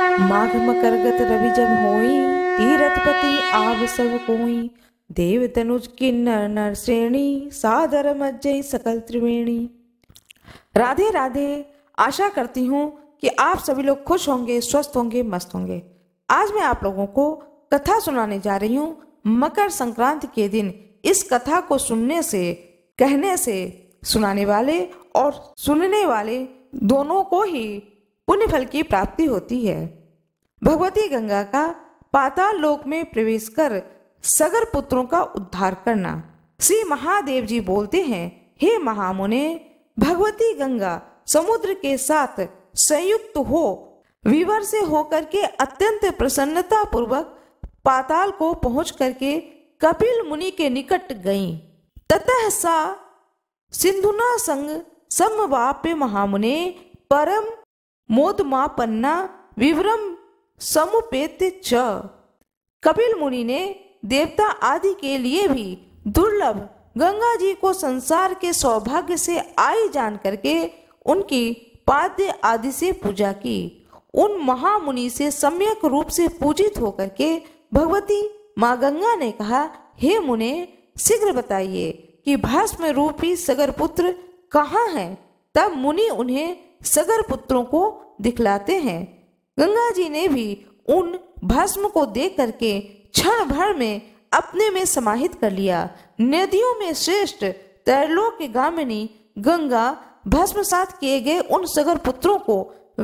माघ मकरगत रवि जब होई तीरथ पति आव सब कोई देव तनुज किन्नर नर श्रेणी सादर मज्जय सकल त्रिवेणी राधे राधे आशा करती हूँ कि आप सभी लोग खुश होंगे स्वस्थ होंगे मस्त होंगे आज मैं आप लोगों को कथा सुनाने जा रही हूँ मकर संक्रांति के दिन इस कथा को सुनने से कहने से सुनाने वाले और सुनने वाले दोनों को ही पुण्य फल की प्राप्ति होती है भगवती गंगा का पाताल लोक में प्रवेश कर सगर पुत्रों का उद्धार करना श्री महादेव जी बोलते हैं हे महामुने भगवती गंगा समुद्र के साथ संयुक्त हो विवर से होकर के अत्यंत प्रसन्नता पूर्वक पाताल को पहुंच करके कपिल मुनि के निकट गई ततः सा सिंधुना संग समवाप्य महामुने परम मोदमापन्ना विवरम समुपेत च कपिल मुनि ने देवता आदि के लिए भी दुर्लभ गंगा जी को संसार के सौभाग्य से आई जान करके उनकी पाद्य आदि से पूजा की उन महामुनि से सम्यक रूप से पूजित होकर के भगवती माँ गंगा ने कहा हे मुने शीघ्र बताइए कि भस्म रूपी सगर पुत्र कहाँ है तब मुनि उन्हें सगर पुत्रों को दिखलाते हैं गंगा जी ने भी उन भस्म को देख करके क्षण भर में अपने में समाहित कर लिया नदियों में श्रेष्ठ तैरलोक के गामिनी गंगा भस्म साथ किए गए उन सगर पुत्रों को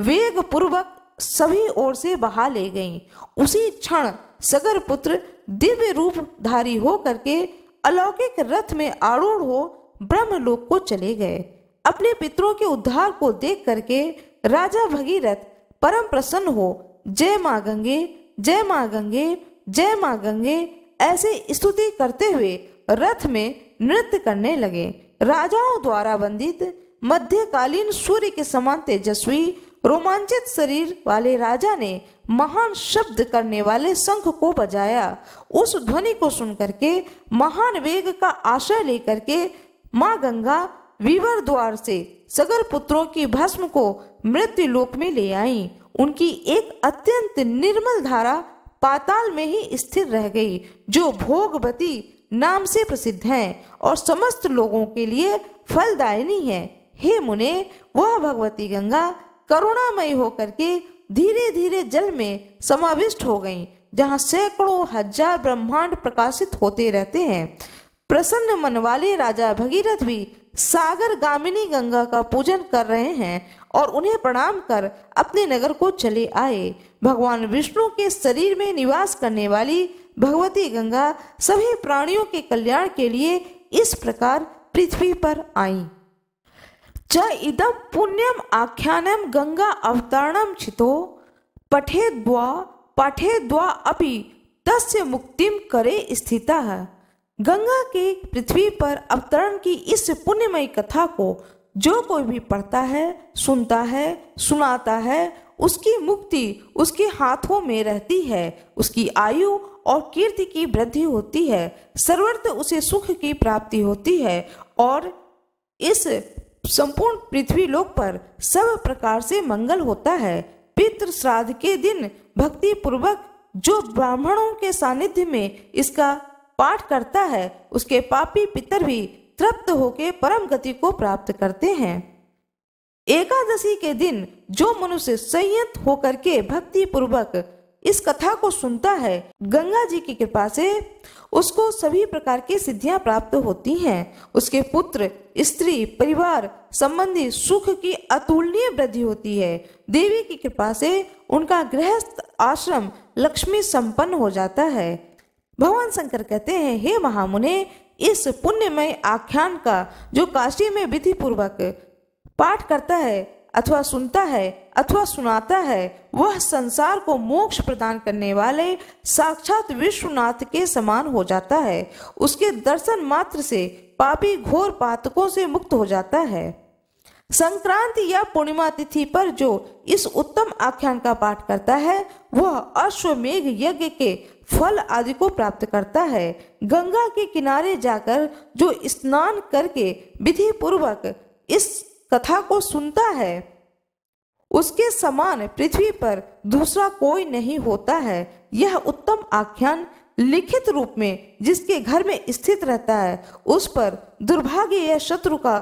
वेग पूर्वक सभी ओर से बहा ले गईं उसी क्षण सगर पुत्र दिव्य रूप धारी हो करके अलौकिक रथ में आरूढ़ हो ब्रह्मलोक को चले गए अपने पितरों के उद्धार को देख करके राजा भगीरथ परम प्रसन्न हो जय माँ गंगे जय माँ गंगे जय माँ गंगे ऐसे स्तुति करते हुए रथ में नृत्य करने लगे राजाओं द्वारा वंदित मध्यकालीन सूर्य के समान तेजस्वी रोमांचित शरीर वाले राजा ने महान शब्द करने वाले शंख को बजाया उस ध्वनि को सुनकर के महान वेग का आशय लेकर के माँ गंगा विवर द्वार से सगर पुत्रों की भस्म को मृत्यु लोक में ले आई उनकी एक अत्यंत निर्मल धारा पाताल में ही स्थिर रह गई जो भोगवती नाम से प्रसिद्ध है और समस्त लोगों के लिए फलदायिनी है हे मुने वह भगवती गंगा करुणामय होकर के धीरे धीरे जल में समाविष्ट हो गई जहाँ सैकड़ों हजार ब्रह्मांड प्रकाशित होते रहते हैं प्रसन्न मन वाले राजा भगीरथ भी सागर गामिनी गंगा का पूजन कर रहे हैं और उन्हें प्रणाम कर अपने नगर को चले आए भगवान विष्णु के शरीर में निवास करने वाली भगवती गंगा सभी प्राणियों के कल्याण के लिए इस प्रकार पृथ्वी पर आई च इदम पुण्यम आख्यानम गंगा अवतरणम छितो पठे द्वा पठे द्वा अपि तस्य मुक्तिम करे स्थिता है गंगा के पृथ्वी पर अवतरण की इस पुण्यमयी कथा को जो कोई भी पढ़ता है सुनता है सुनाता है उसकी मुक्ति उसके हाथों में रहती है उसकी आयु और कीर्ति की वृद्धि होती है सर्वत्र उसे सुख की प्राप्ति होती है और इस संपूर्ण पृथ्वी लोक पर सब प्रकार से मंगल होता है पितृ श्राद्ध के दिन भक्ति पूर्वक जो ब्राह्मणों के सानिध्य में इसका पाठ करता है उसके पापी पितर भी तृप्त होकर परम गति को प्राप्त करते हैं एकादशी के दिन जो मनुष्य संयत होकर के भक्ति पूर्वक इस कथा को सुनता है गंगा जी की कृपा से उसको सभी प्रकार की सिद्धियां प्राप्त होती हैं उसके पुत्र स्त्री परिवार संबंधी सुख की अतुलनीय वृद्धि होती है देवी की कृपा से उनका गृहस्थ आश्रम लक्ष्मी संपन्न हो जाता है भगवान शंकर कहते हैं हे महामुने इस पुण्यमय आख्यान का जो काशी में विधि पूर्वक पाठ करता है अथवा सुनता है अथवा सुनाता है वह संसार को मोक्ष प्रदान करने वाले साक्षात विश्वनाथ के समान हो जाता है उसके दर्शन मात्र से पापी घोर पातकों से मुक्त हो जाता है संक्रांति या पूर्णिमा तिथि पर जो इस उत्तम आख्यान का पाठ करता है वह अश्वमेघ यज्ञ के फल आदि को प्राप्त करता है गंगा के किनारे जाकर जो स्नान करके विधि पूर्वक इस कथा को सुनता है उसके समान पृथ्वी पर दूसरा कोई नहीं होता है यह उत्तम आख्यान लिखित रूप में जिसके घर में स्थित रहता है उस पर दुर्भाग्य या शत्रु का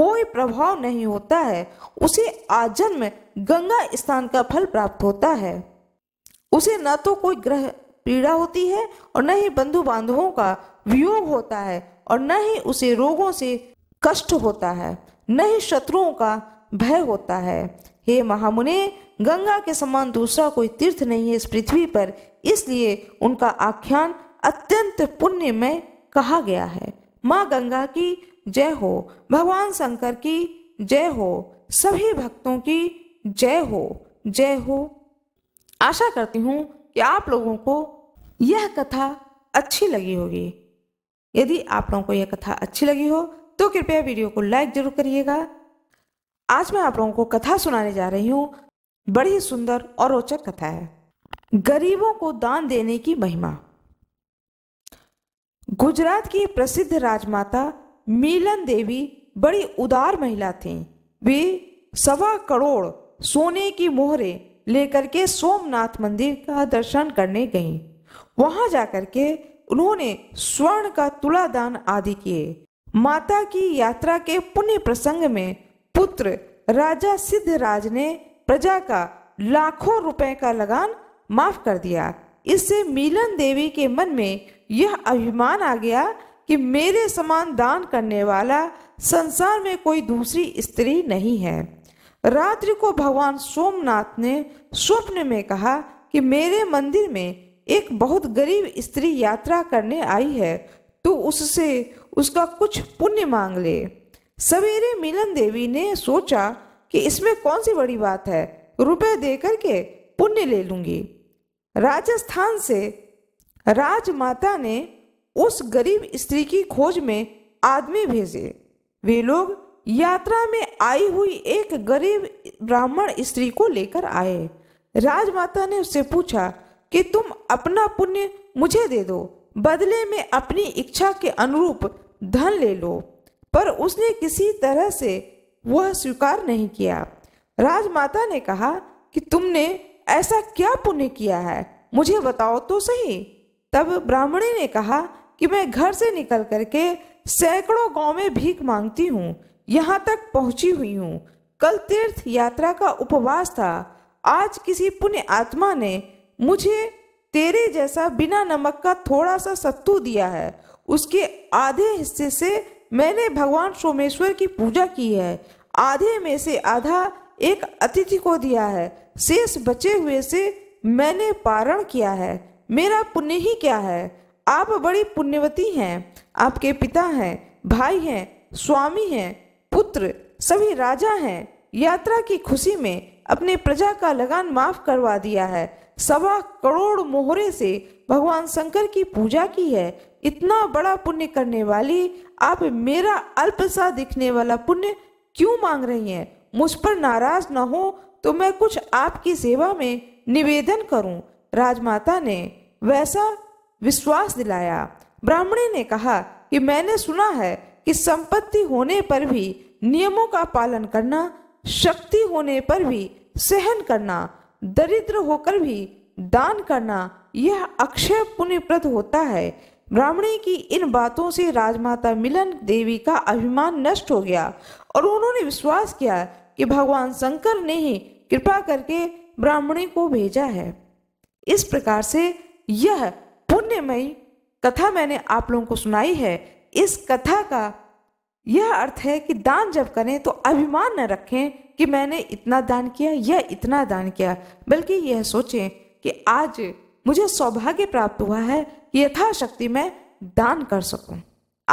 कोई प्रभाव नहीं होता है उसे आजन्म गंगा स्थान का फल प्राप्त होता है उसे न तो कोई ग्रह पीड़ा होती है और न ही बंधु बांधवों का वियोग होता है और न ही उसे रोगों से कष्ट होता है न ही शत्रुओं का भय होता है हे महामुने गंगा के समान दूसरा कोई तीर्थ नहीं है इस पृथ्वी पर इसलिए उनका आख्यान अत्यंत पुण्यमय कहा गया है माँ गंगा की जय हो भगवान शंकर की जय हो सभी भक्तों की जय हो जय हो आशा करती हूँ कि आप लोगों को यह कथा अच्छी लगी होगी यदि आप लोगों को यह कथा अच्छी लगी हो तो कृपया वीडियो को लाइक जरूर करिएगा आज मैं आप लोगों को कथा सुनाने जा रही हूँ बड़ी सुंदर और रोचक कथा है गरीबों को दान देने की महिमा गुजरात की प्रसिद्ध राजमाता मिलन देवी बड़ी उदार महिला थीं वे सवा करोड़ सोने की मोहरे लेकर के सोमनाथ मंदिर का दर्शन करने गईं वहां जाकर के उन्होंने स्वर्ण का तुला दान आदि किए माता की यात्रा के पुण्य प्रसंग में पुत्र राजा सिद्धराज ने प्रजा का लाखों रुपए का लगान माफ कर दिया इससे मिलन देवी के मन में यह अभिमान आ गया कि मेरे समान दान करने वाला संसार में कोई दूसरी स्त्री नहीं है रात्रि को भगवान सोमनाथ ने स्वप्न में कहा कि मेरे मंदिर में एक बहुत गरीब स्त्री यात्रा करने आई है तो उससे उसका कुछ पुण्य मांग ले सवेरे मिलन देवी ने सोचा कि इसमें कौन सी बड़ी बात है रुपए देकर के पुण्य ले लूंगी राजस्थान से राजमाता ने उस गरीब स्त्री की खोज में आदमी भेजे वे लोग यात्रा में आई हुई एक गरीब ब्राह्मण स्त्री को लेकर आए राजमाता ने उससे पूछा कि तुम अपना पुण्य मुझे दे दो बदले में अपनी इच्छा के अनुरूप धन ले लो पर उसने किसी तरह से वह स्वीकार नहीं किया राजमाता ने कहा कि तुमने ऐसा क्या पुण्य किया है मुझे बताओ तो सही तब ब्राह्मणी ने कहा कि मैं घर से निकल करके सैकड़ों गांव में भीख मांगती हूँ यहाँ तक पहुंची हुई हूँ कल तीर्थ यात्रा का उपवास था आज किसी पुण्य आत्मा ने मुझे तेरे जैसा बिना नमक का थोड़ा सा सत्तू दिया है उसके आधे हिस्से से मैंने भगवान सोमेश्वर की पूजा की है आधे में से आधा एक अतिथि को दिया है शेष बचे हुए से मैंने पारण किया है मेरा पुण्य ही क्या है आप बड़ी पुण्यवती हैं आपके पिता हैं भाई हैं स्वामी हैं पुत्र सभी राजा हैं यात्रा की खुशी में अपने प्रजा का लगान माफ करवा दिया है सवा करोड़ मोहरे से भगवान शंकर की पूजा की है इतना बड़ा पुण्य करने वाली आप मेरा अल्प सा दिखने वाला पुण्य क्यों मांग रही हैं मुझ पर नाराज न हो तो मैं कुछ आपकी सेवा में निवेदन करूं राजमाता ने वैसा विश्वास दिलाया ब्राह्मणी ने कहा कि मैंने सुना है कि संपत्ति होने पर भी नियमों का पालन करना शक्ति होने पर भी सहन करना दरिद्र होकर भी दान करना यह अक्षय पुण्यप्रद होता है ब्राह्मणी की इन बातों से राजमाता मिलन देवी का अभिमान नष्ट हो गया और उन्होंने विश्वास किया कि भगवान शंकर ने ही कृपा करके ब्राह्मणी को भेजा है इस प्रकार से यह पुण्यमयी कथा मैंने आप लोगों को सुनाई है इस कथा का यह अर्थ है कि दान जब करें तो अभिमान न रखें कि मैंने इतना दान किया या इतना दान किया बल्कि यह सोचें कि आज मुझे सौभाग्य प्राप्त हुआ है कि यथाशक्ति मैं दान कर सकूं।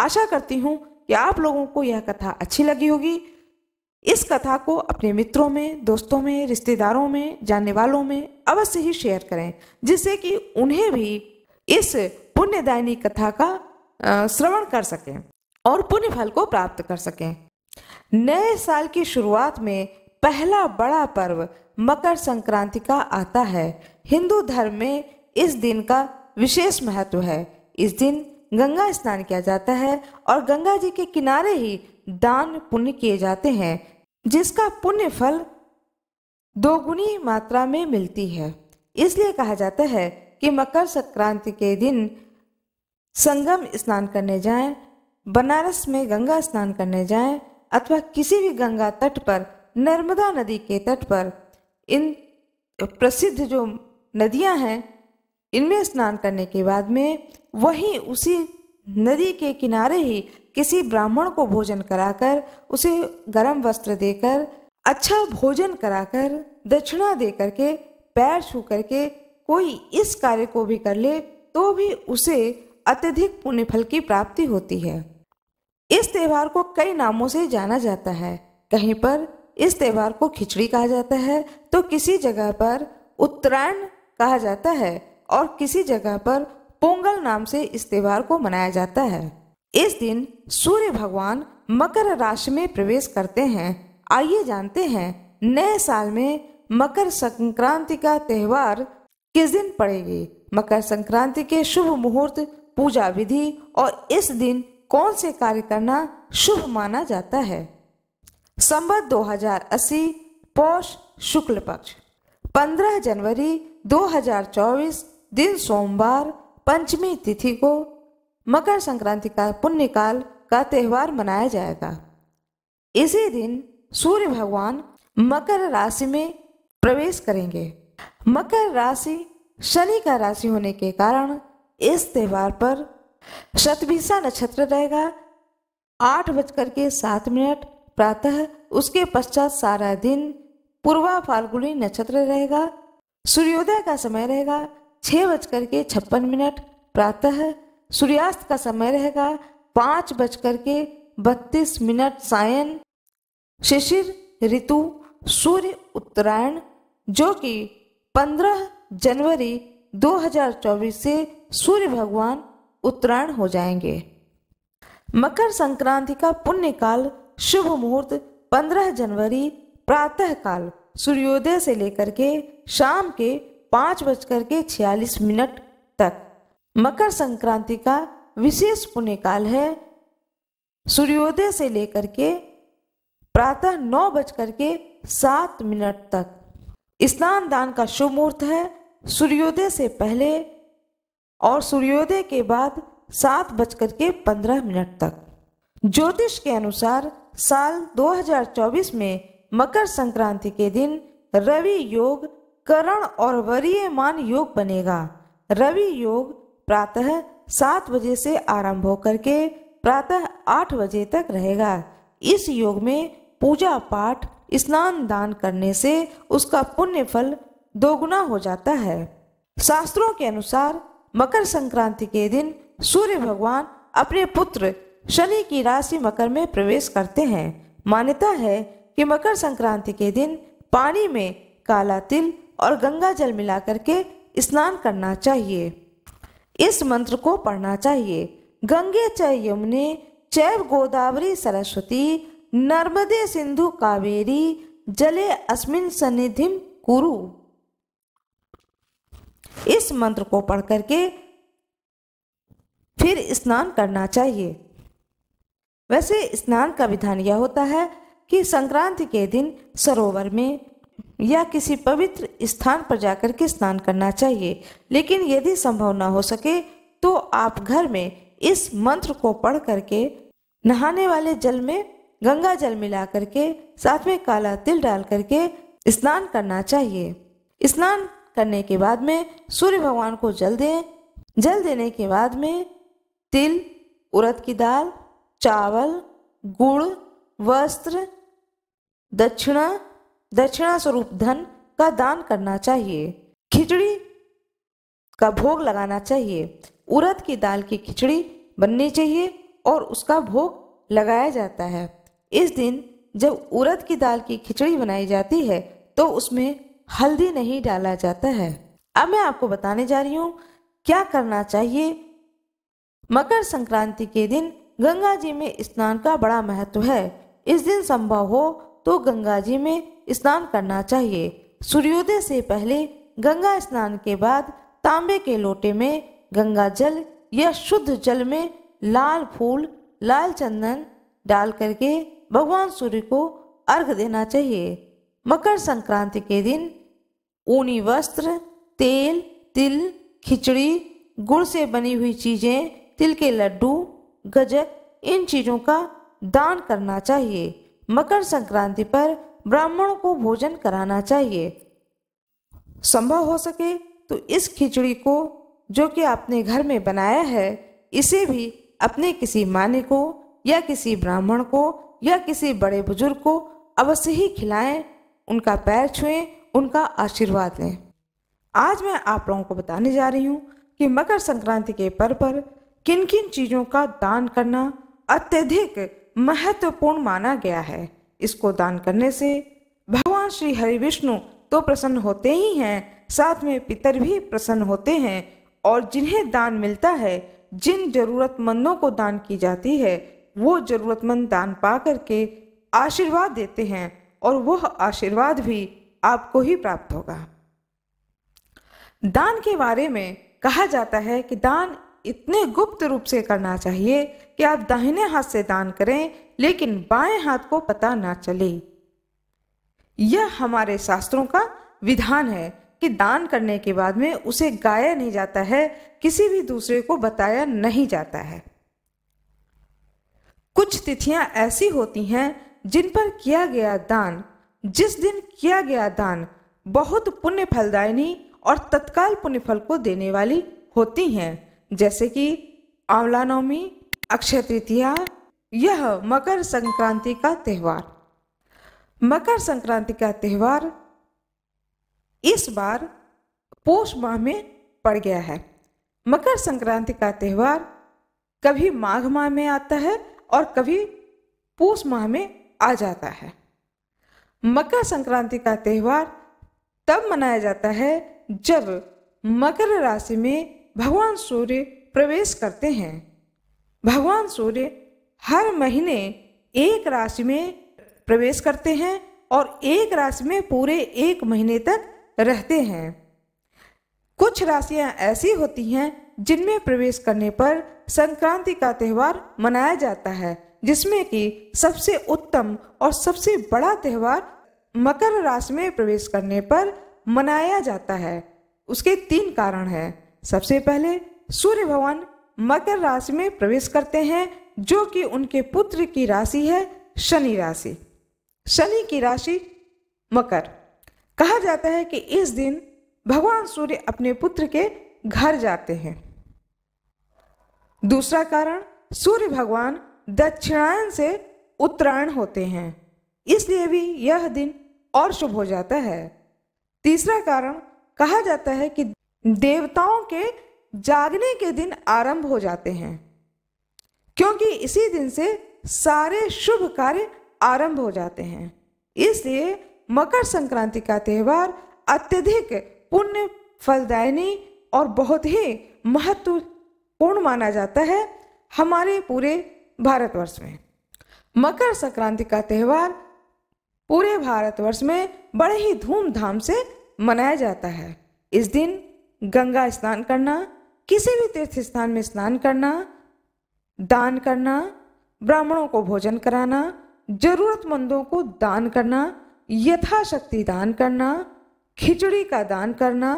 आशा करती हूँ कि आप लोगों को यह कथा अच्छी लगी होगी इस कथा को अपने मित्रों में दोस्तों में रिश्तेदारों में जानने वालों में अवश्य ही शेयर करें जिससे कि उन्हें भी इस पुण्यदायिनी कथा का श्रवण कर सकें और पुण्य फल को प्राप्त कर सकें नए साल की शुरुआत में पहला बड़ा पर्व मकर संक्रांति का आता है हिंदू धर्म में इस दिन का विशेष महत्व है इस दिन गंगा स्नान किया जाता है और गंगा जी के किनारे ही दान पुण्य किए जाते हैं जिसका पुण्य फल दोगुनी मात्रा में मिलती है इसलिए कहा जाता है कि मकर संक्रांति के दिन संगम स्नान करने जाएं, बनारस में गंगा स्नान करने जाएं अथवा किसी भी गंगा तट पर नर्मदा नदी के तट पर इन प्रसिद्ध जो नदियां हैं इनमें स्नान करने के बाद में वहीं उसी नदी के किनारे ही किसी ब्राह्मण को भोजन कराकर उसे गर्म वस्त्र देकर अच्छा भोजन कराकर दक्षिणा दे करके पैर छू करके कोई इस कार्य को भी कर ले तो भी उसे अत्यधिक पुण्यफल की प्राप्ति होती है इस त्यौहार को कई नामों से जाना जाता है कहीं पर इस त्यौहार को खिचड़ी कहा जाता है तो किसी जगह पर उत्तरायण कहा जाता है और किसी जगह पर पोंगल नाम से इस त्यौहार को मनाया जाता है इस दिन सूर्य भगवान मकर राशि में प्रवेश करते हैं आइए जानते हैं नए साल में मकर संक्रांति का त्यौहार किस दिन पड़ेगी मकर संक्रांति के शुभ मुहूर्त पूजा विधि और इस दिन कौन से कार्य करना शुभ माना जाता है संबत 2080 पौष शुक्ल पक्ष 15 जनवरी 2024 दिन सोमवार पंचमी तिथि को मकर संक्रांति का पुण्यकाल का त्यौहार मनाया जाएगा इसी दिन सूर्य भगवान मकर राशि में प्रवेश करेंगे मकर राशि शनि का राशि होने के कारण इस त्यौहार पर शतभिषा नक्षत्र रहेगा आठ बजकर के सात मिनट प्रातः उसके पश्चात सारा दिन पूर्वा फाल्गुनी नक्षत्र रहेगा सूर्योदय का समय रहेगा छः बजकर के छप्पन मिनट प्रातः सूर्यास्त का समय रहेगा पाँच बजकर के बत्तीस मिनट सायन शिशिर ऋतु सूर्य उत्तरायण जो कि 15 जनवरी 2024 से सूर्य भगवान उत्तरायण हो जाएंगे मकर संक्रांति का पुण्य काल शुभ मुहूर्त 15 जनवरी प्रातः काल सूर्योदय से लेकर के शाम के पाँच बजकर के छियालीस मिनट तक मकर संक्रांति का विशेष पुण्यकाल है सूर्योदय से लेकर के प्रातः नौ बजकर के सात मिनट तक स्नान दान का शुभ मुहूर्त है सूर्योदय से पहले और सूर्योदय के बाद सात बजकर के पंद्रह मिनट तक ज्योतिष के अनुसार साल 2024 में मकर संक्रांति के दिन रवि योग करण और वरीयमान योग बनेगा रवि योग प्रातः सात बजे से आरंभ होकर के प्रातः आठ बजे तक रहेगा इस योग में पूजा पाठ स्नान दान करने से उसका पुण्य फल दोगुना हो जाता है शास्त्रों के अनुसार मकर संक्रांति के दिन सूर्य भगवान अपने पुत्र शनि की राशि मकर में प्रवेश करते हैं मान्यता है कि मकर संक्रांति के दिन पानी में काला तिल और गंगा जल मिलाकर के स्नान करना चाहिए इस मंत्र को पढ़ना चाहिए गंगे च यमुने चैव गोदावरी सरस्वती नर्मदे सिंधु कावेरी जले अस्मिन सनिधिम कुरु इस मंत्र को पढ़ करके फिर स्नान करना चाहिए वैसे स्नान का विधान यह होता है कि संक्रांति के दिन सरोवर में या किसी पवित्र स्थान पर जाकर के स्नान करना चाहिए लेकिन यदि संभव ना हो सके तो आप घर में इस मंत्र को पढ़ करके नहाने वाले जल में गंगा जल मिला करके साथ में काला तिल डाल करके स्नान करना चाहिए स्नान करने के बाद में सूर्य भगवान को जल दें जल देने के बाद में तिल उड़द की दाल चावल गुड़ वस्त्र दक्षिणा दक्षिणा स्वरूप धन का दान करना चाहिए खिचड़ी का भोग लगाना चाहिए उड़द की दाल की खिचड़ी बननी चाहिए और उसका भोग लगाया जाता है इस दिन जब उड़द की दाल की खिचड़ी बनाई जाती है तो उसमें हल्दी नहीं डाला जाता है अब मैं आपको बताने जा रही हूँ क्या करना चाहिए मकर संक्रांति के दिन गंगा जी में स्नान का बड़ा महत्व है इस दिन संभव हो तो गंगा जी में स्नान करना चाहिए सूर्योदय से पहले गंगा स्नान के बाद तांबे के लोटे में गंगा जल या शुद्ध जल में लाल फूल लाल चंदन डाल करके भगवान सूर्य को अर्घ देना चाहिए मकर संक्रांति के दिन ऊनी वस्त्र तेल तिल खिचड़ी गुड़ से बनी हुई चीज़ें तिल के लड्डू गजक इन चीज़ों का दान करना चाहिए मकर संक्रांति पर ब्राह्मणों को भोजन कराना चाहिए संभव हो सके तो इस खिचड़ी को जो कि आपने घर में बनाया है इसे भी अपने किसी माने को या किसी ब्राह्मण को या किसी बड़े बुजुर्ग को अवश्य ही खिलाएं उनका पैर छुएं उनका आशीर्वाद लें आज मैं आप लोगों को बताने जा रही हूँ कि मकर संक्रांति के पर्व पर किन किन चीज़ों का दान करना अत्यधिक महत्वपूर्ण माना गया है इसको दान करने से भगवान श्री हरि विष्णु तो प्रसन्न होते ही हैं साथ में पितर भी प्रसन्न होते हैं और जिन्हें दान मिलता है जिन जरूरतमंदों को दान की जाती है वो ज़रूरतमंद दान पा करके आशीर्वाद देते हैं और वह आशीर्वाद भी आपको ही प्राप्त होगा दान के बारे में कहा जाता है कि दान इतने गुप्त रूप से करना चाहिए कि आप दाहिने हाथ से दान करें लेकिन बाएं हाथ को पता ना चले यह हमारे शास्त्रों का विधान है कि दान करने के बाद में उसे गाया नहीं जाता है किसी भी दूसरे को बताया नहीं जाता है कुछ तिथियां ऐसी होती हैं जिन पर किया गया दान जिस दिन किया गया दान बहुत पुण्य फलदायिनी और तत्काल पुण्य फल को देने वाली होती हैं जैसे कि आंवला नवमी अक्षय तृतीया यह मकर संक्रांति का त्यौहार मकर संक्रांति का त्यौहार इस बार पोष माह में पड़ गया है मकर संक्रांति का त्यौहार कभी माघ माह में आता है और कभी पूस माह में आ जाता है मकर संक्रांति का त्यौहार तब मनाया जाता है जब मकर राशि में भगवान सूर्य प्रवेश करते हैं भगवान सूर्य हर महीने एक राशि में प्रवेश करते हैं और एक राशि में पूरे एक महीने तक रहते हैं कुछ राशियां ऐसी होती हैं जिनमें प्रवेश करने पर संक्रांति का त्यौहार मनाया जाता है जिसमें कि सबसे उत्तम और सबसे बड़ा त्यौहार मकर राशि में प्रवेश करने पर मनाया जाता है उसके तीन कारण हैं सबसे पहले सूर्य भगवान मकर राशि में प्रवेश करते हैं जो कि उनके पुत्र की राशि है शनि राशि शनि की राशि मकर कहा जाता है कि इस दिन भगवान सूर्य अपने पुत्र के घर जाते हैं दूसरा कारण सूर्य भगवान दक्षिणायन से उत्तरायण होते हैं इसलिए भी यह दिन और शुभ हो जाता है तीसरा कारण कहा जाता है कि देवताओं के जागने के दिन आरंभ हो जाते हैं क्योंकि इसी दिन से सारे शुभ कार्य आरंभ हो जाते हैं इसलिए मकर संक्रांति का त्यौहार अत्यधिक पुण्य फलदायिनी और बहुत ही महत्व पूर्ण माना जाता है हमारे पूरे भारतवर्ष में मकर संक्रांति का त्यौहार पूरे भारतवर्ष में बड़े ही धूमधाम से मनाया जाता है इस दिन गंगा स्नान करना किसी भी तीर्थ स्थान में स्नान करना दान करना ब्राह्मणों को भोजन कराना जरूरतमंदों को दान करना यथाशक्ति दान करना खिचड़ी का दान करना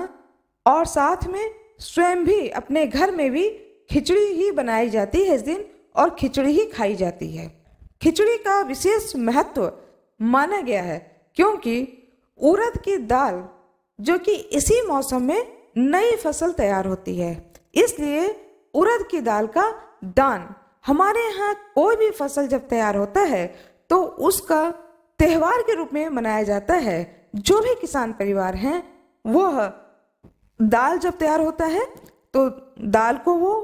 और साथ में स्वयं भी अपने घर में भी खिचड़ी ही बनाई जाती है इस दिन और खिचड़ी ही खाई जाती है खिचड़ी का विशेष महत्व माना गया है क्योंकि उड़द की दाल जो कि इसी मौसम में नई फसल तैयार होती है इसलिए उड़द की दाल का दान हमारे यहाँ कोई भी फसल जब तैयार होता है तो उसका त्यौहार के रूप में मनाया जाता है जो भी किसान परिवार हैं वह दाल जब तैयार होता है तो दाल को वो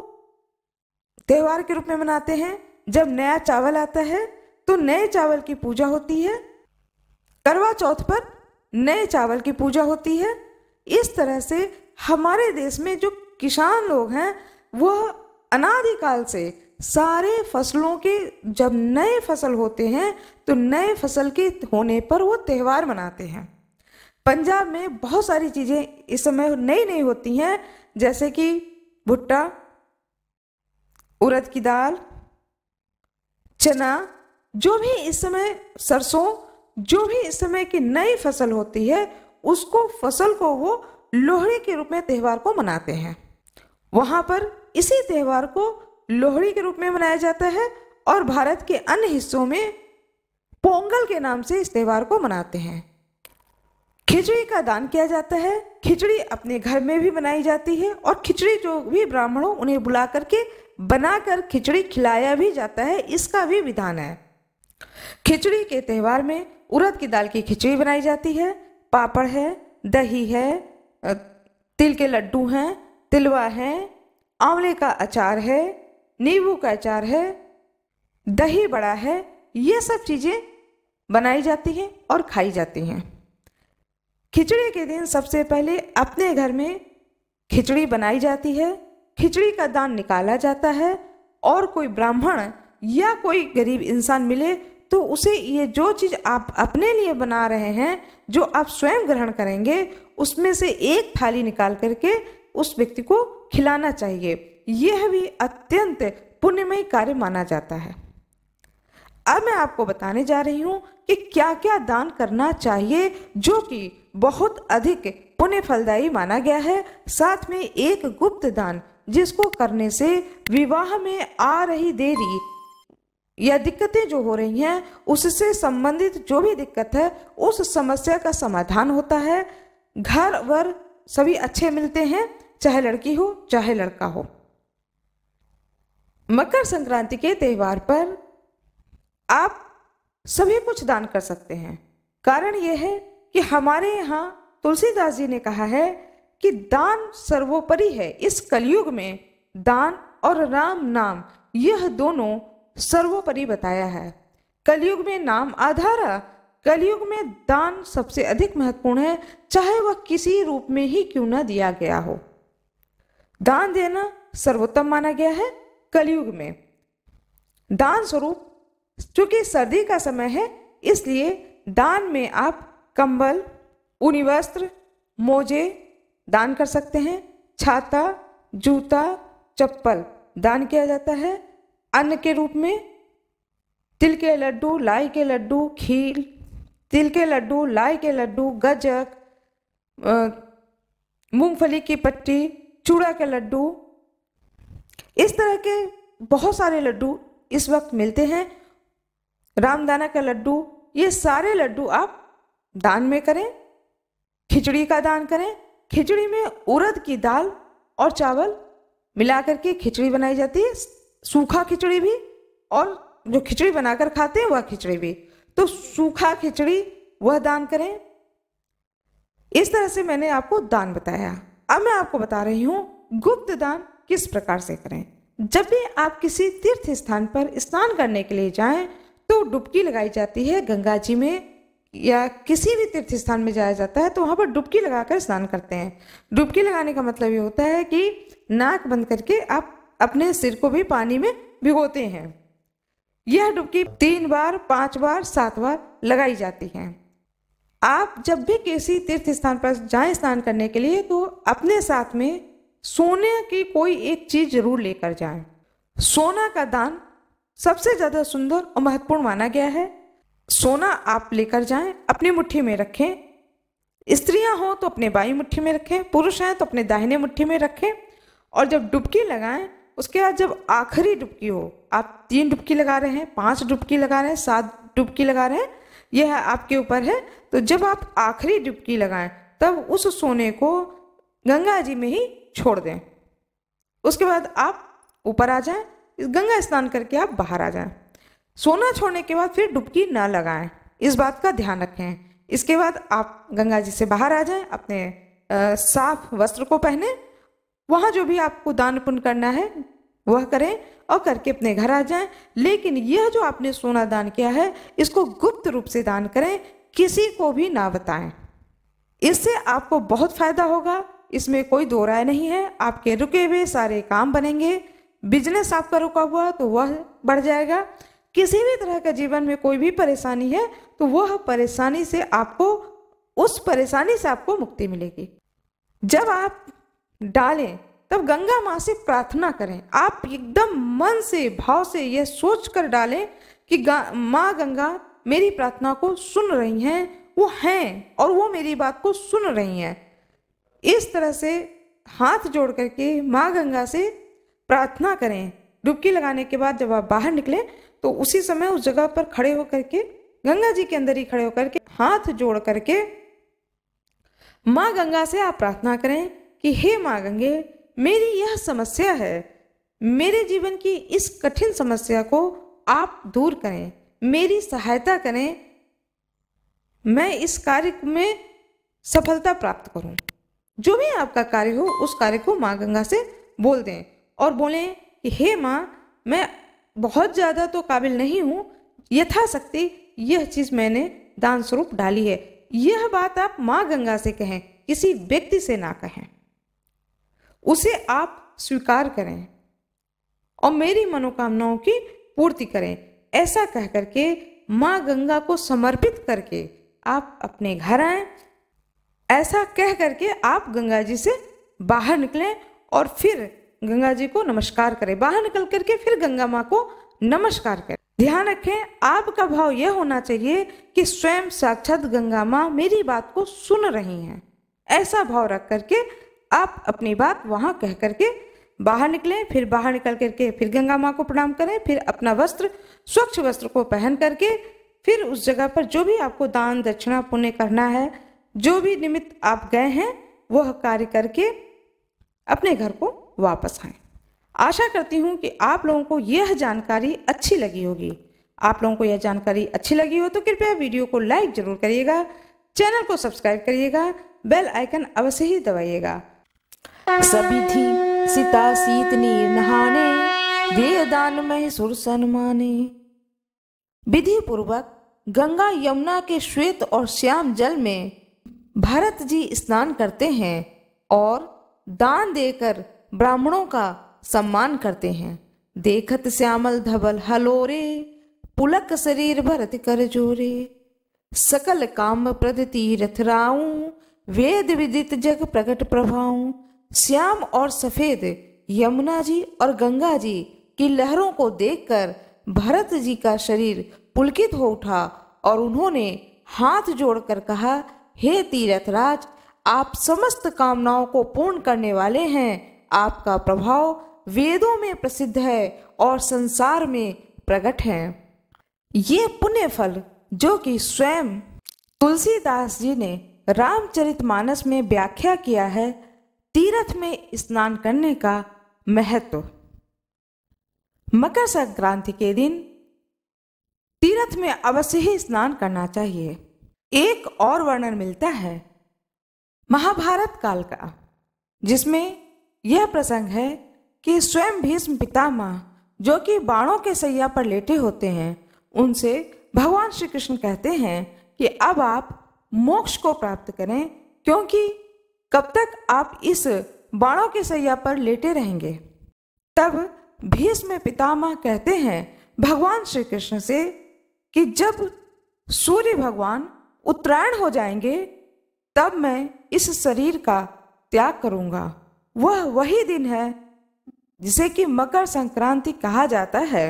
त्यौहार के रूप में मनाते हैं जब नया चावल आता है तो नए चावल की पूजा होती है करवा चौथ पर नए चावल की पूजा होती है इस तरह से हमारे देश में जो किसान लोग हैं वह अनादिकाल से सारे फसलों के जब नए फसल होते हैं तो नए फसल के होने पर वो त्यौहार मनाते हैं पंजाब में बहुत सारी चीज़ें इस समय नई नई होती हैं जैसे कि भुट्टा उड़द की दाल चना जो भी इस समय सरसों जो भी इस समय की नई फसल होती है उसको फसल को वो लोहड़ी के रूप में त्यौहार को मनाते हैं वहाँ पर इसी त्यौहार को लोहड़ी के रूप में मनाया जाता है और भारत के अन्य हिस्सों में पोंगल के नाम से इस त्यौहार को मनाते हैं खिचड़ी का दान किया जाता है खिचड़ी अपने घर में भी बनाई जाती है और खिचड़ी जो भी ब्राह्मणों उन्हें बुला करके बनाकर खिचड़ी खिलाया भी जाता है इसका भी विधान है खिचड़ी के त्यौहार में उड़द की दाल की खिचड़ी बनाई जाती है पापड़ है दही है तिल के लड्डू हैं तिलवा है आंवले का अचार है नींबू का अचार है दही बड़ा है ये सब चीज़ें बनाई जाती हैं और खाई जाती हैं खिचड़ी के दिन सबसे पहले अपने घर में खिचड़ी बनाई जाती है खिचड़ी का दान निकाला जाता है और कोई ब्राह्मण या कोई गरीब इंसान मिले तो उसे ये जो चीज़ आप अपने लिए बना रहे हैं जो आप स्वयं ग्रहण करेंगे उसमें से एक थाली निकाल करके उस व्यक्ति को खिलाना चाहिए यह भी अत्यंत पुण्यमय कार्य माना जाता है अब मैं आपको बताने जा रही हूँ कि क्या क्या दान करना चाहिए जो कि बहुत अधिक पुण्य फलदायी माना गया है साथ में एक गुप्त दान जिसको करने से विवाह में आ रही देरी या दिक्कतें जो हो रही हैं उससे संबंधित जो भी दिक्कत है उस समस्या का समाधान होता है घर वर सभी अच्छे मिलते हैं चाहे लड़की हो चाहे लड़का हो मकर संक्रांति के त्यौहार पर आप सभी कुछ दान कर सकते हैं कारण यह है कि हमारे यहाँ तुलसीदास जी ने कहा है कि दान सर्वोपरि है इस कलयुग में दान और राम नाम यह दोनों सर्वोपरि बताया है कलयुग में नाम आधार कलयुग में दान सबसे अधिक महत्वपूर्ण है चाहे वह किसी रूप में ही क्यों न दिया गया हो दान देना सर्वोत्तम माना गया है कलयुग में दान स्वरूप चूंकि सर्दी का समय है इसलिए दान में आप कंबल ऊनी वस्त्र मोजे दान कर सकते हैं छाता जूता चप्पल दान किया जाता है अन्न के रूप में तिल के लड्डू लाई के लड्डू खीर तिल के लड्डू लाई के लड्डू गजक मूंगफली की पट्टी चूड़ा के लड्डू इस तरह के बहुत सारे लड्डू इस वक्त मिलते हैं रामदाना का लड्डू ये सारे लड्डू आप दान में करें खिचड़ी का दान करें खिचड़ी में उड़द की दाल और चावल मिला करके खिचड़ी बनाई जाती है सूखा खिचड़ी भी और जो खिचड़ी बनाकर खाते हैं वह खिचड़ी भी तो सूखा खिचड़ी वह दान करें इस तरह से मैंने आपको दान बताया अब मैं आपको बता रही हूँ गुप्त दान किस प्रकार से करें जब भी आप किसी तीर्थ स्थान पर स्नान करने के लिए जाएं तो डुबकी लगाई जाती है गंगा जी में या किसी भी तीर्थ स्थान में जाया जाता है तो वहाँ पर डुबकी लगाकर स्नान करते हैं डुबकी लगाने का मतलब ये होता है कि नाक बंद करके आप अपने सिर को भी पानी में भिगोते हैं यह डुबकी तीन बार पांच बार सात बार लगाई जाती है आप जब भी किसी तीर्थ स्थान पर जाए स्नान करने के लिए तो अपने साथ में सोने की कोई एक चीज जरूर लेकर जाए सोना का दान सबसे ज़्यादा सुंदर और महत्वपूर्ण माना गया है सोना आप लेकर जाएं अपनी मुट्ठी में रखें स्त्रियां हों तो अपने बाई मुट्ठी में रखें पुरुष हैं तो अपने दाहिने मुट्ठी में रखें और जब डुबकी लगाएं उसके बाद जब आखिरी डुबकी हो आप तीन डुबकी लगा रहे हैं पांच डुबकी लगा रहे हैं सात डुबकी लगा रहे हैं यह है आपके ऊपर है तो जब आप आखिरी डुबकी लगाएं तब उस सोने को गंगा जी में ही छोड़ दें उसके बाद आप ऊपर आ जाएं गंगा स्नान करके आप बाहर आ जाएं सोना छोड़ने के बाद फिर डुबकी ना लगाएं इस बात का ध्यान रखें इसके बाद आप गंगा जी से बाहर आ जाएं अपने आ, साफ वस्त्र को पहने वहाँ जो भी आपको दान पुण्य करना है वह करें और करके अपने घर आ जाएं लेकिन यह जो आपने सोना दान किया है इसको गुप्त रूप से दान करें किसी को भी ना बताएं इससे आपको बहुत फ़ायदा होगा इसमें कोई दो राय नहीं है आपके रुके हुए सारे काम बनेंगे बिजनेस आपका रुका हुआ तो वह बढ़ जाएगा किसी भी तरह का जीवन में कोई भी परेशानी है तो वह परेशानी से आपको उस परेशानी से आपको मुक्ति मिलेगी जब आप डालें तब गंगा माँ से प्रार्थना करें आप एकदम मन से भाव से यह सोच कर डालें कि माँ गंगा मेरी प्रार्थना को सुन रही हैं वो हैं और वो मेरी बात को सुन रही हैं इस तरह से हाथ जोड़ करके माँ गंगा से प्रार्थना करें डुबकी लगाने के बाद जब आप बाहर निकलें तो उसी समय उस जगह पर खड़े होकर के गंगा जी के अंदर ही खड़े होकर के हाथ जोड़ करके माँ गंगा से आप प्रार्थना करें कि हे माँ गंगे मेरी यह समस्या है मेरे जीवन की इस कठिन समस्या को आप दूर करें मेरी सहायता करें मैं इस कार्य में सफलता प्राप्त करूं। जो भी आपका कार्य हो उस कार्य को माँ गंगा से बोल दें और बोलें कि हे माँ मैं बहुत ज़्यादा तो काबिल नहीं हूँ यथाशक्ति यह चीज़ मैंने दान स्वरूप डाली है यह बात आप माँ गंगा से कहें किसी व्यक्ति से ना कहें उसे आप स्वीकार करें और मेरी मनोकामनाओं की पूर्ति करें ऐसा कह करके माँ गंगा को समर्पित करके आप अपने घर आए ऐसा कह करके आप गंगा जी से बाहर निकलें और फिर गंगा जी को नमस्कार करें बाहर निकल करके फिर गंगा माँ को नमस्कार करें ध्यान रखें आपका भाव यह होना चाहिए कि स्वयं साक्षात गंगा माँ मेरी बात को सुन रही हैं ऐसा भाव रख करके आप अपनी बात वहाँ कह करके बाहर निकलें फिर बाहर निकल करके फिर गंगा माँ को प्रणाम करें फिर अपना वस्त्र स्वच्छ वस्त्र को पहन करके फिर उस जगह पर जो भी आपको दान दक्षिणा पुण्य करना है जो भी निमित्त आप गए हैं वह कार्य करके अपने घर को वापस आएँ आशा करती हूँ कि आप लोगों को यह जानकारी अच्छी लगी होगी आप लोगों को यह जानकारी अच्छी लगी हो तो कृपया वीडियो को लाइक ज़रूर करिएगा चैनल को सब्सक्राइब करिएगा बेल आइकन अवश्य ही दबाइएगा सभी थी सीता सीत नीर नहाने वेदान में सुर सन्माने विधि पूर्वक गंगा यमुना के श्वेत और श्याम जल में भरत जी स्नान करते हैं और दान देकर ब्राह्मणों का सम्मान करते हैं देखत श्यामल धवल हलोरे पुलक शरीर भरत कर जोरे सकल काम प्रद तीरथ राऊ वेद विदित जग प्रकट प्रभाऊ श्याम और सफेद यमुना जी और गंगा जी की लहरों को देखकर भरत जी का शरीर पुलकित हो उठा और उन्होंने हाथ जोड़कर कहा हे तीरथराज आप समस्त कामनाओं को पूर्ण करने वाले हैं आपका प्रभाव वेदों में प्रसिद्ध है और संसार में प्रकट है ये पुण्य फल जो कि स्वयं तुलसीदास जी ने रामचरितमानस में व्याख्या किया है तीर्थ में स्नान करने का महत्व मकर संक्रांति के दिन तीर्थ में अवश्य ही स्नान करना चाहिए एक और वर्णन मिलता है महाभारत काल का जिसमें यह प्रसंग है कि स्वयं भीष्म पितामह जो कि बाणों के सैया पर लेटे होते हैं उनसे भगवान श्री कृष्ण कहते हैं कि अब आप मोक्ष को प्राप्त करें क्योंकि कब तक आप इस बाणों के सैया पर लेटे रहेंगे तब भीष्म पितामह कहते हैं भगवान श्री कृष्ण से कि जब सूर्य भगवान उत्तरायण हो जाएंगे तब मैं इस शरीर का त्याग करूंगा वह वही दिन है जिसे कि मकर संक्रांति कहा जाता है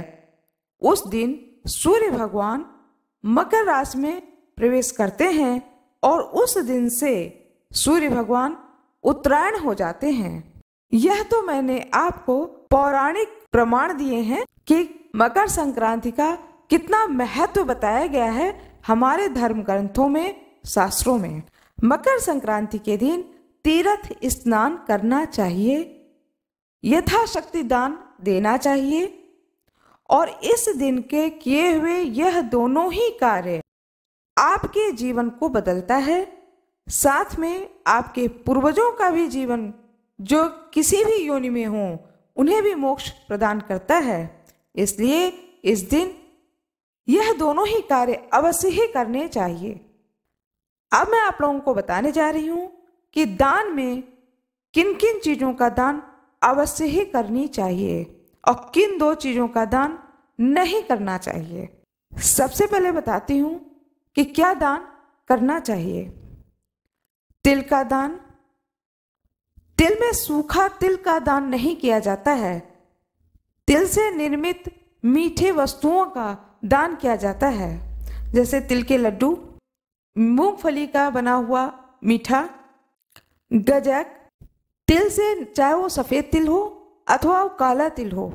उस दिन सूर्य भगवान मकर राशि में प्रवेश करते हैं और उस दिन से सूर्य भगवान उत्तरायण हो जाते हैं यह तो मैंने आपको पौराणिक प्रमाण दिए हैं कि मकर संक्रांति का कितना महत्व बताया गया है हमारे धर्म ग्रंथों में शास्त्रों में मकर संक्रांति के दिन तीर्थ स्नान करना चाहिए यथाशक्ति दान देना चाहिए और इस दिन के किए हुए यह दोनों ही कार्य आपके जीवन को बदलता है साथ में आपके पूर्वजों का भी जीवन जो किसी भी योनि में हो उन्हें भी मोक्ष प्रदान करता है इसलिए इस दिन यह दोनों ही कार्य अवश्य ही करने चाहिए अब मैं आप लोगों को बताने जा रही हूँ कि दान में किन किन चीज़ों का दान अवश्य ही करनी चाहिए और किन दो चीज़ों का दान नहीं करना चाहिए सबसे पहले बताती हूँ कि क्या दान करना चाहिए तिल का दान तिल में सूखा तिल का दान नहीं किया जाता है तिल से निर्मित मीठे वस्तुओं का दान किया जाता है जैसे तिल के लड्डू मूंगफली का बना हुआ मीठा गजक तिल से चाहे वो सफ़ेद तिल हो अथवा वो काला तिल हो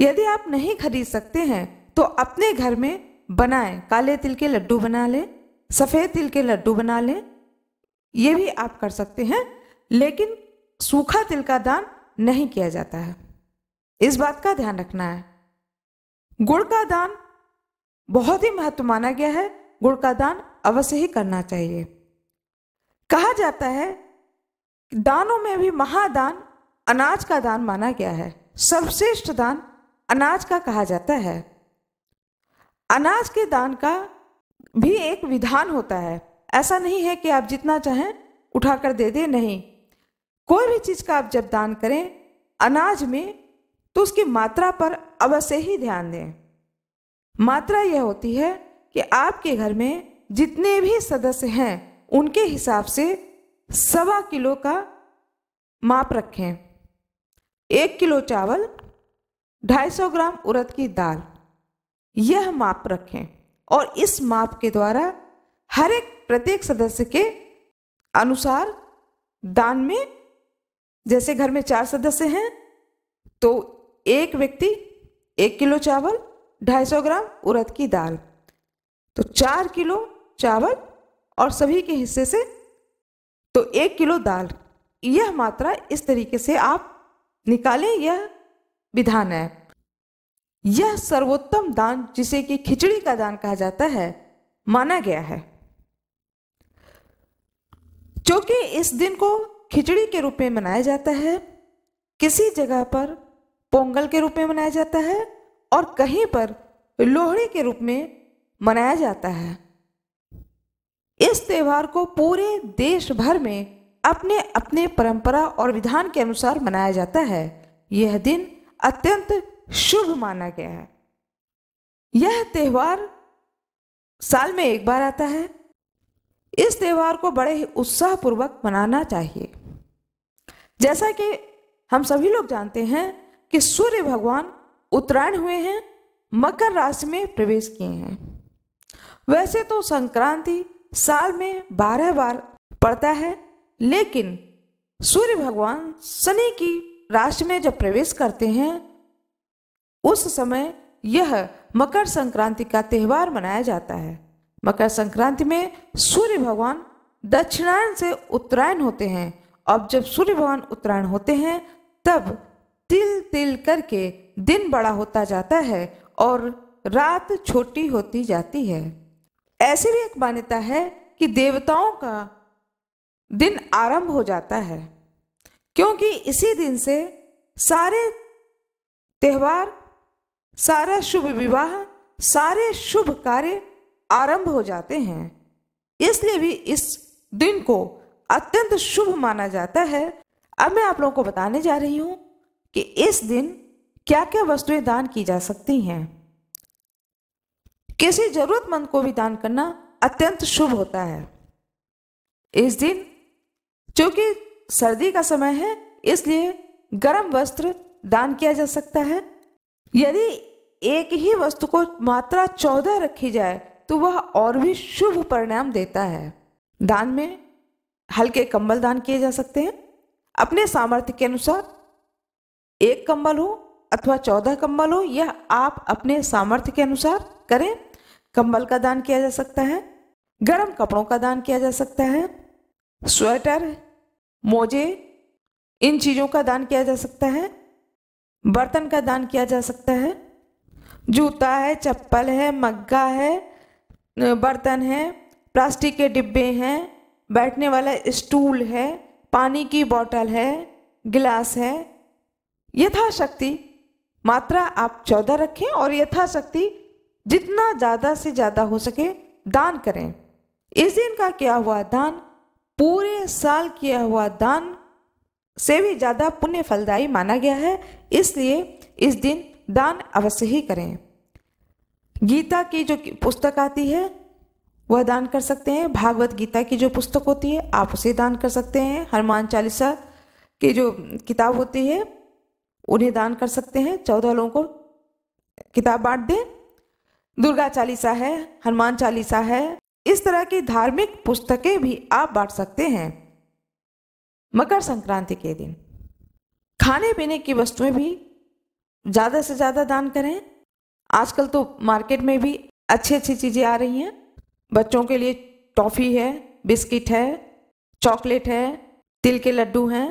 यदि आप नहीं खरीद सकते हैं तो अपने घर में बनाएं काले तिल के लड्डू बना लें सफ़ेद तिल के लड्डू बना लें ये भी आप कर सकते हैं लेकिन सूखा तिल का दान नहीं किया जाता है इस बात का ध्यान रखना है गुड़ का दान बहुत ही महत्व माना गया है गुड़ का दान अवश्य ही करना चाहिए कहा जाता है दानों में भी महादान अनाज का दान माना गया है सर्वश्रेष्ठ दान अनाज का कहा जाता है अनाज के दान का भी एक विधान होता है ऐसा नहीं है कि आप जितना चाहें उठाकर दे दें नहीं कोई भी चीज़ का आप जब दान करें अनाज में तो उसकी मात्रा पर अवश्य ही ध्यान दें मात्रा यह होती है कि आपके घर में जितने भी सदस्य हैं उनके हिसाब से सवा किलो का माप रखें एक किलो चावल 250 ग्राम उड़द की दाल यह माप रखें और इस माप के द्वारा हर एक प्रत्येक सदस्य के अनुसार दान में जैसे घर में चार सदस्य हैं तो एक व्यक्ति एक किलो चावल 250 ग्राम उड़द की दाल तो चार किलो चावल और सभी के हिस्से से तो एक किलो दाल यह मात्रा इस तरीके से आप निकालें यह विधान है यह सर्वोत्तम दान जिसे कि खिचड़ी का दान कहा जाता है माना गया है क्योंकि इस दिन को खिचड़ी के रूप में मनाया जाता है किसी जगह पर पोंगल के रूप में मनाया जाता है और कहीं पर लोहड़ी के रूप में मनाया जाता है इस त्यौहार को पूरे देश भर में अपने अपने परंपरा और विधान के अनुसार मनाया जाता है यह दिन अत्यंत शुभ माना गया है यह त्यौहार साल में एक बार आता है इस त्यौहार को बड़े ही उत्साहपूर्वक मनाना चाहिए जैसा कि हम सभी लोग जानते हैं कि सूर्य भगवान उत्तरायण हुए हैं मकर राशि में प्रवेश किए हैं वैसे तो संक्रांति साल में बारह बार पड़ता है लेकिन सूर्य भगवान शनि की राशि में जब प्रवेश करते हैं उस समय यह मकर संक्रांति का त्यौहार मनाया जाता है मकर संक्रांति में सूर्य भगवान दक्षिणायन से उत्तरायण होते हैं अब जब सूर्य भगवान उत्तरायण होते हैं तब तिल तिल करके दिन बड़ा होता जाता है और रात छोटी होती जाती है ऐसी भी एक मान्यता है कि देवताओं का दिन आरंभ हो जाता है क्योंकि इसी दिन से सारे त्यौहार सारा शुभ विवाह सारे शुभ कार्य आरंभ हो जाते हैं इसलिए भी इस दिन को अत्यंत शुभ माना जाता है अब मैं आप लोगों को बताने जा रही हूँ कि इस दिन क्या क्या वस्तुएं दान की जा सकती हैं किसी जरूरतमंद को भी दान करना अत्यंत शुभ होता है इस दिन चूंकि सर्दी का समय है इसलिए गर्म वस्त्र दान किया जा सकता है यदि एक ही वस्तु को मात्रा चौदह रखी जाए तो वह और भी शुभ परिणाम देता है दान में हल्के कंबल दान किए जा सकते हैं अपने सामर्थ्य के अनुसार एक कंबल हो अथवा चौदह कंबल हो यह आप अपने सामर्थ्य के अनुसार करें कंबल का दान किया जा सकता है गर्म कपड़ों का दान किया जा सकता है स्वेटर मोजे इन चीज़ों का दान किया जा सकता है बर्तन का दान किया जा सकता है जूता है चप्पल है मग्गा है बर्तन है प्लास्टिक के डिब्बे हैं बैठने वाला स्टूल है पानी की बोतल है गिलास है यथाशक्ति मात्रा आप चौदह रखें और यथाशक्ति जितना ज़्यादा से ज़्यादा हो सके दान करें इस दिन का किया हुआ दान पूरे साल किया हुआ दान से भी ज़्यादा पुण्य फलदायी माना गया है इसलिए इस दिन दान अवश्य ही करें गीता की जो पुस्तक आती है वह दान कर सकते हैं भागवत गीता की जो पुस्तक होती है आप उसे दान कर सकते हैं हनुमान चालीसा की जो किताब होती है उन्हें दान कर सकते हैं चौदह लोगों को किताब बांट दें दुर्गा चालीसा है हनुमान चालीसा है इस तरह की धार्मिक पुस्तकें भी आप बांट सकते हैं मकर संक्रांति के दिन खाने पीने की वस्तुएं भी ज़्यादा से ज़्यादा दान करें आजकल तो मार्केट में भी अच्छी अच्छी चीज़ें आ रही हैं बच्चों के लिए टॉफ़ी है बिस्किट है चॉकलेट है तिल के लड्डू हैं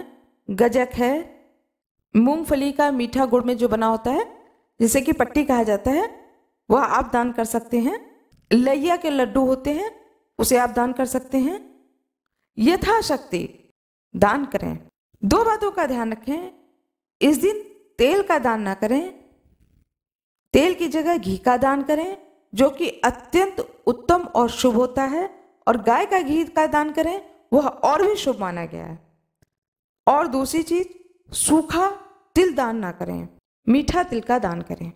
गजक है मूंगफली का मीठा गुड़ में जो बना होता है जिसे कि पट्टी कहा जाता है वह आप दान कर सकते हैं लैया के लड्डू होते हैं उसे आप दान कर सकते हैं यथाशक्ति दान करें दो बातों का ध्यान रखें इस दिन तेल का दान ना करें तेल की जगह घी का दान करें जो कि अत्यंत उत्तम और शुभ होता है और गाय का घी का दान करें वह और भी शुभ माना गया है और दूसरी चीज सूखा तिल दान ना करें मीठा तिल का दान करें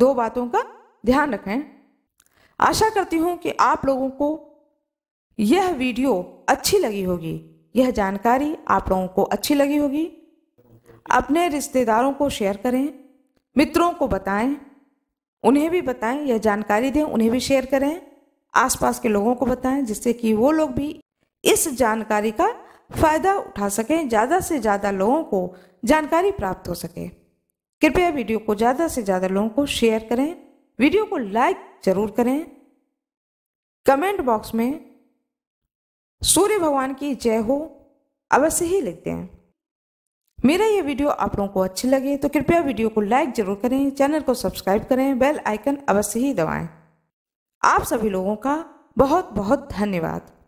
दो बातों का ध्यान रखें आशा करती हूँ कि आप लोगों को यह वीडियो अच्छी लगी होगी यह जानकारी आप लोगों को अच्छी लगी होगी अपने रिश्तेदारों को शेयर करें मित्रों को बताएं उन्हें भी बताएं यह जानकारी दें उन्हें भी शेयर करें आसपास के लोगों को बताएं जिससे कि वो लोग भी इस जानकारी का फ़ायदा उठा सकें ज़्यादा से ज़्यादा लोगों को जानकारी प्राप्त हो सके कृपया वीडियो को ज़्यादा से ज़्यादा लोगों को शेयर करें वीडियो को लाइक ज़रूर करें कमेंट बॉक्स में सूर्य भगवान की जय हो अवश्य ही लिखते हैं मेरा ये वीडियो आप लोगों को अच्छी लगे तो कृपया वीडियो को लाइक ज़रूर करें चैनल को सब्सक्राइब करें बेल आइकन अवश्य ही दबाएं। आप सभी लोगों का बहुत बहुत धन्यवाद